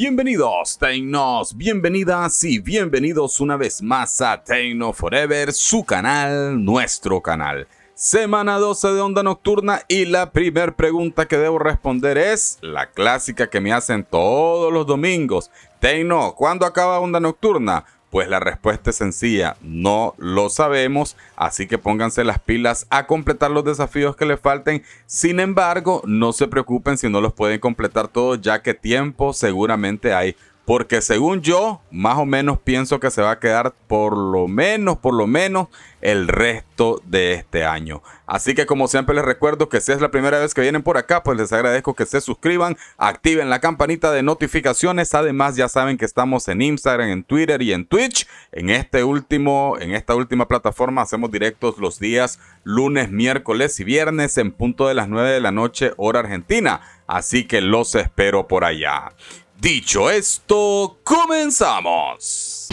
Bienvenidos, Tecnos, bienvenidas y bienvenidos una vez más a Teino Forever, su canal, nuestro canal. Semana 12 de Onda Nocturna y la primera pregunta que debo responder es la clásica que me hacen todos los domingos. Teino, ¿cuándo acaba Onda Nocturna? Pues la respuesta es sencilla, no lo sabemos, así que pónganse las pilas a completar los desafíos que les falten. Sin embargo, no se preocupen si no los pueden completar todos, ya que tiempo seguramente hay porque según yo, más o menos pienso que se va a quedar por lo menos, por lo menos el resto de este año. Así que como siempre les recuerdo que si es la primera vez que vienen por acá, pues les agradezco que se suscriban, activen la campanita de notificaciones. Además ya saben que estamos en Instagram, en Twitter y en Twitch. En este último, en esta última plataforma hacemos directos los días lunes, miércoles y viernes en punto de las 9 de la noche hora argentina. Así que los espero por allá. Dicho esto, comenzamos.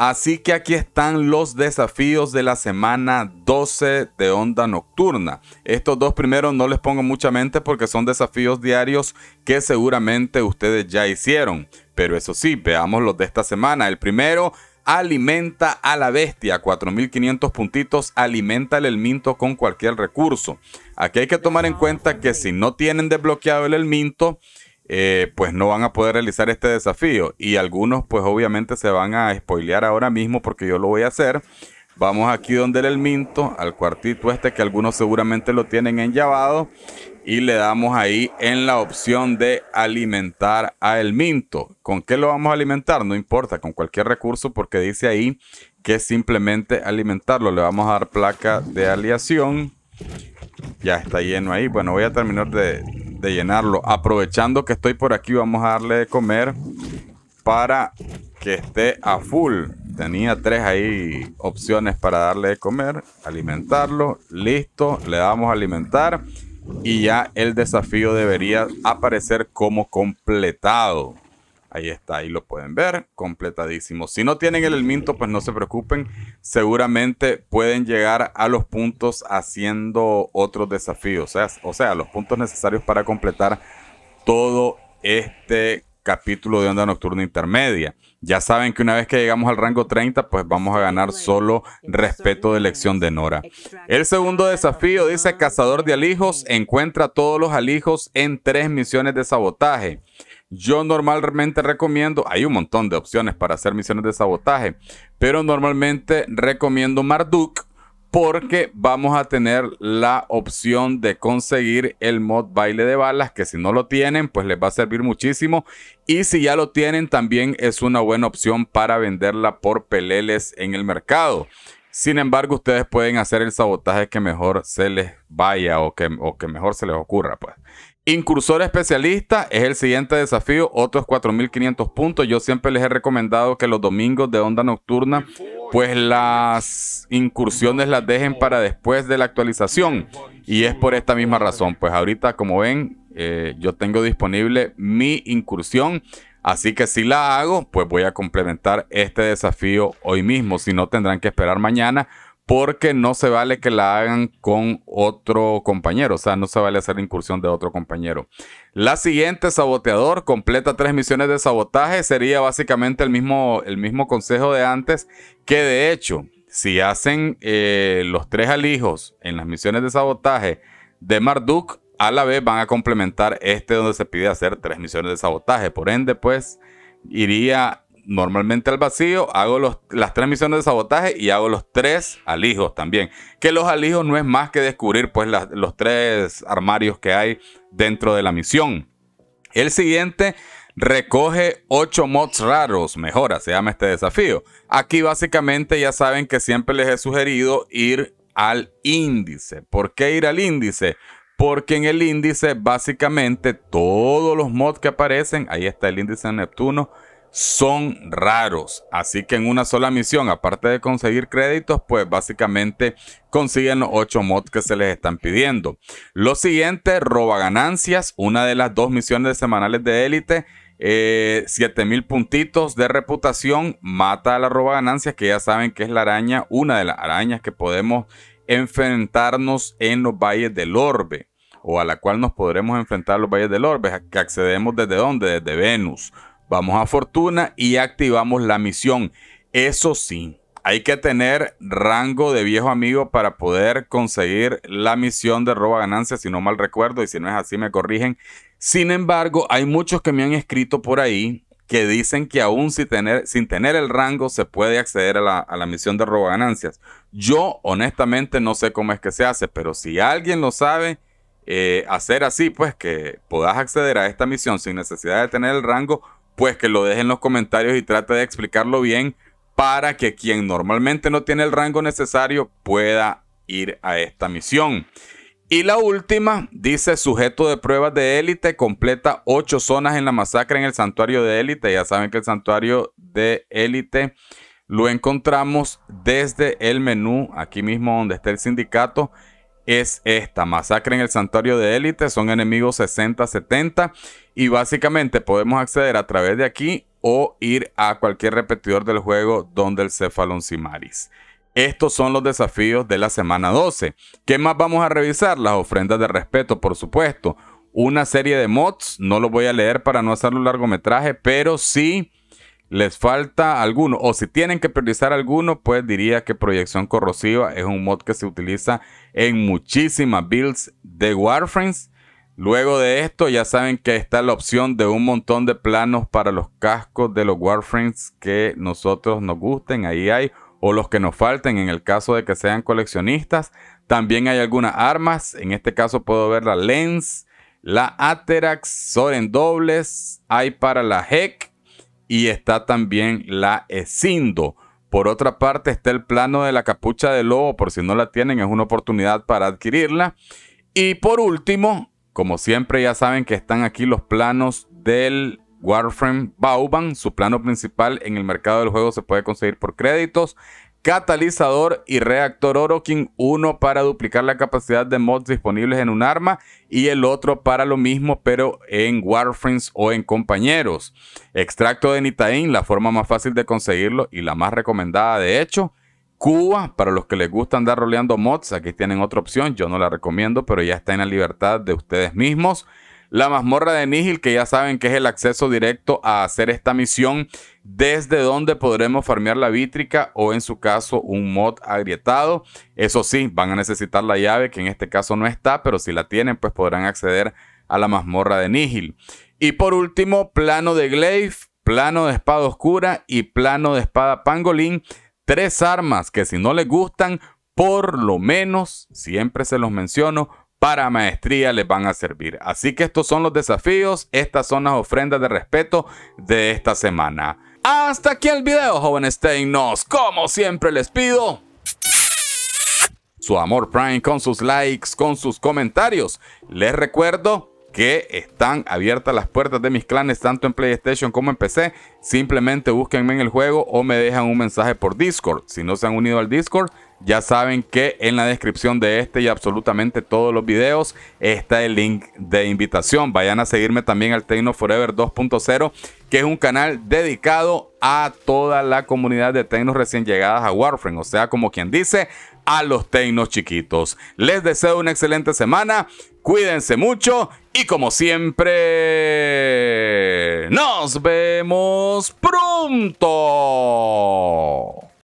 Así que aquí están los desafíos de la semana 12 de onda nocturna. Estos dos primeros no les pongo mucha mente porque son desafíos diarios que seguramente ustedes ya hicieron. Pero eso sí, veamos los de esta semana. El primero, alimenta a la bestia. 4.500 puntitos, alimenta el elminto con cualquier recurso. Aquí hay que tomar en cuenta que si no tienen desbloqueado el elminto, eh, pues no van a poder realizar este desafío. Y algunos, pues obviamente se van a spoilear ahora mismo porque yo lo voy a hacer. Vamos aquí donde el minto, al cuartito este que algunos seguramente lo tienen en llavado. Y le damos ahí en la opción de alimentar a el minto. ¿Con qué lo vamos a alimentar? No importa, con cualquier recurso porque dice ahí que simplemente alimentarlo. Le vamos a dar placa de aleación. Ya está lleno ahí. Bueno, voy a terminar de, de llenarlo. Aprovechando que estoy por aquí, vamos a darle de comer para que esté a full. Tenía tres ahí opciones para darle de comer, alimentarlo, listo, le damos a alimentar y ya el desafío debería aparecer como completado. Ahí está, ahí lo pueden ver, completadísimo. Si no tienen el Elminto, pues no se preocupen. Seguramente pueden llegar a los puntos haciendo otros desafíos. O sea, o sea los puntos necesarios para completar todo este capítulo de Onda Nocturna Intermedia. Ya saben que una vez que llegamos al rango 30, pues vamos a ganar solo respeto de elección de Nora. El segundo desafío dice Cazador de Alijos, encuentra todos los alijos en tres misiones de sabotaje. Yo normalmente recomiendo, hay un montón de opciones para hacer misiones de sabotaje, pero normalmente recomiendo Marduk porque vamos a tener la opción de conseguir el mod baile de balas, que si no lo tienen, pues les va a servir muchísimo. Y si ya lo tienen, también es una buena opción para venderla por peleles en el mercado. Sin embargo, ustedes pueden hacer el sabotaje que mejor se les vaya o que, o que mejor se les ocurra, pues. Incursor especialista es el siguiente desafío, otros 4.500 puntos. Yo siempre les he recomendado que los domingos de onda nocturna, pues las incursiones las dejen para después de la actualización. Y es por esta misma razón. Pues ahorita, como ven, eh, yo tengo disponible mi incursión. Así que si la hago, pues voy a complementar este desafío hoy mismo. Si no, tendrán que esperar mañana porque no se vale que la hagan con otro compañero, o sea, no se vale hacer incursión de otro compañero. La siguiente, saboteador, completa tres misiones de sabotaje, sería básicamente el mismo, el mismo consejo de antes, que de hecho, si hacen eh, los tres alijos en las misiones de sabotaje de Marduk, a la vez van a complementar este donde se pide hacer tres misiones de sabotaje, por ende, pues iría normalmente al vacío, hago las tres misiones de sabotaje y hago los tres alijos también. Que los alijos no es más que descubrir pues los tres armarios que hay dentro de la misión. El siguiente recoge ocho mods raros, mejora, se llama este desafío. Aquí básicamente ya saben que siempre les he sugerido ir al índice. ¿Por qué ir al índice? Porque en el índice básicamente todos los mods que aparecen, ahí está el índice de Neptuno, son raros. Así que en una sola misión, aparte de conseguir créditos, pues básicamente consiguen los 8 mods que se les están pidiendo. Lo siguiente, roba ganancias, una de las dos misiones semanales de élite. 7000 eh, puntitos de reputación, mata a la roba ganancias, que ya saben que es la araña, una de las arañas que podemos enfrentarnos en los valles del orbe, o a la cual nos podremos enfrentar los valles del orbe, que accedemos desde donde Desde Venus. Vamos a Fortuna y activamos la misión. Eso sí, hay que tener rango de viejo amigo para poder conseguir la misión de roba ganancias, si no mal recuerdo, y si no es así me corrigen. Sin embargo, hay muchos que me han escrito por ahí que dicen que aún sin tener, sin tener el rango se puede acceder a la, misión de roba ganancias. Yo honestamente no sé cómo es que se hace, pero si alguien lo sabe, eh, hacer así, pues que puedas acceder a esta misión sin necesidad de tener el rango, pues que lo dejen en los comentarios y trate de explicarlo bien para que quien normalmente no tiene el rango necesario pueda ir a esta misión. Y la última dice sujeto de pruebas de élite, completa ocho zonas en la masacre en el santuario de élite. Ya saben que el santuario de élite lo encontramos desde el menú, aquí mismo donde está el sindicato, es esta. Masacre en el santuario de élite, son enemigos 60-70 y básicamente podemos acceder a través de aquí o ir a cualquier repetidor del juego donde el Cephalon Simaris. Estos son los desafíos de la semana 12. ¿Qué más vamos a revisar? Las ofrendas de respeto, por supuesto. Una serie de mods, no los voy a leer para no hacerlo largometraje, pero sí les falta alguno, o si tienen que priorizar alguno, pues diría que Proyección Corrosiva es un mod que se utiliza en muchísimas builds de Warframes. Luego de esto, ya saben que está la opción de un montón de planos para los cascos de los Warframes que nosotros nos gusten. Ahí hay, o los que nos falten en el caso de que sean coleccionistas. También hay algunas armas. En este caso, puedo ver la Lens, la Aterax, Soren Dobles. Hay para la Heck y está también la Esindo. Por otra parte está el plano de la capucha de lobo, por si no la tienen, es una oportunidad para adquirirla. Y por último, como siempre ya saben que están aquí los planos del Warframe Bauban, su plano principal en el mercado del juego se puede conseguir por créditos catalizador y reactor Orokin, uno para duplicar la capacidad de mods disponibles en un arma y el otro para lo mismo pero en Warframes o en compañeros. Extracto de Nitain, la forma más fácil de conseguirlo y la más recomendada de hecho. Cuba, para los que les gusta andar roleando mods, aquí tienen otra opción, yo no la recomiendo, pero ya está en la libertad de ustedes mismos la mazmorra de Nihil, que ya saben que es el acceso directo a hacer esta misión, desde donde podremos farmear la vítrica o en su caso un mod agrietado. Eso sí, van a necesitar la llave, que en este caso no está, pero si la tienen, pues podrán acceder a la mazmorra de Nihil. Y por último, plano de Glaive, plano de espada oscura y plano de espada pangolín. Tres armas que si no les gustan, por lo menos, siempre se los menciono, para maestría les van a servir. Así que estos son los desafíos, estas son las ofrendas de respeto de esta semana. Hasta aquí el video, jóvenes nos Como siempre les pido su amor Prime con sus likes, con sus comentarios. Les recuerdo que están abiertas las puertas de mis clanes tanto en PlayStation como en PC. Simplemente búsquenme en el juego o me dejan un mensaje por Discord. Si no se han unido al Discord, ya saben que en la descripción de este y absolutamente todos los videos está el link de invitación. Vayan a seguirme también al Tecno Forever 2.0, que es un canal dedicado a toda la comunidad de tecnos recién llegadas a Warframe, o sea, como quien dice, a los tecnos chiquitos. Les deseo una excelente semana. Cuídense mucho y como siempre, nos vemos pronto.